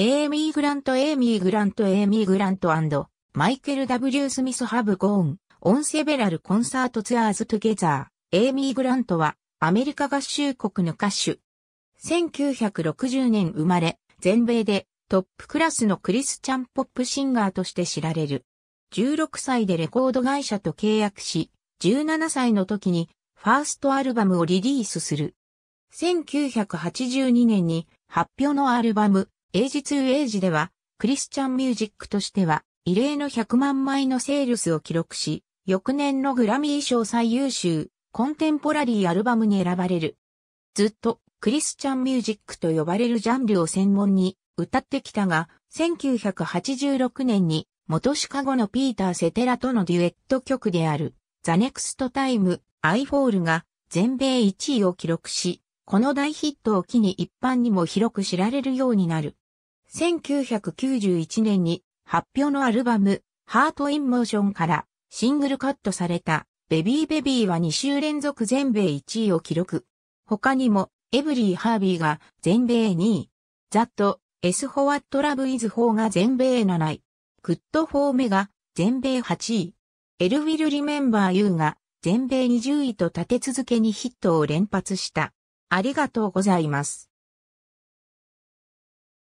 エイミー・グラント・エイミー・グラント・エイミー・グラントマイケル・ W・ スミス・ハブ・ゴーン、オン・セベラル・コンサート・ツアーズ・トゥゲザー、エイミー・グラントは、アメリカ合衆国の歌手。1960年生まれ、全米でトップクラスのクリスチャンポップシンガーとして知られる。16歳でレコード会社と契約し、17歳の時にファーストアルバムをリリースする。1982年に発表のアルバム、英字2英字では、クリスチャンミュージックとしては、異例の100万枚のセールスを記録し、翌年のグラミー賞最優秀、コンテンポラリーアルバムに選ばれる。ずっと、クリスチャンミュージックと呼ばれるジャンルを専門に歌ってきたが、1986年に元シカゴのピーター・セテラとのデュエット曲であるザ・ネクスト・タイム・アイ・フォールが全米1位を記録し、この大ヒットを機に一般にも広く知られるようになる。1991年に発表のアルバム、ハート・イン・モーションからシングルカットされたベビーベビーは2週連続全米1位を記録。他にもエブリー・ハービーが全米2位。ザット、エス・ホワット・ラブ・イズ・ホーが全米7位。クッド・フォー・メが全米8位。エル・ウィル・リメンバー・ユーが全米20位と立て続けにヒットを連発した。ありがとうございます。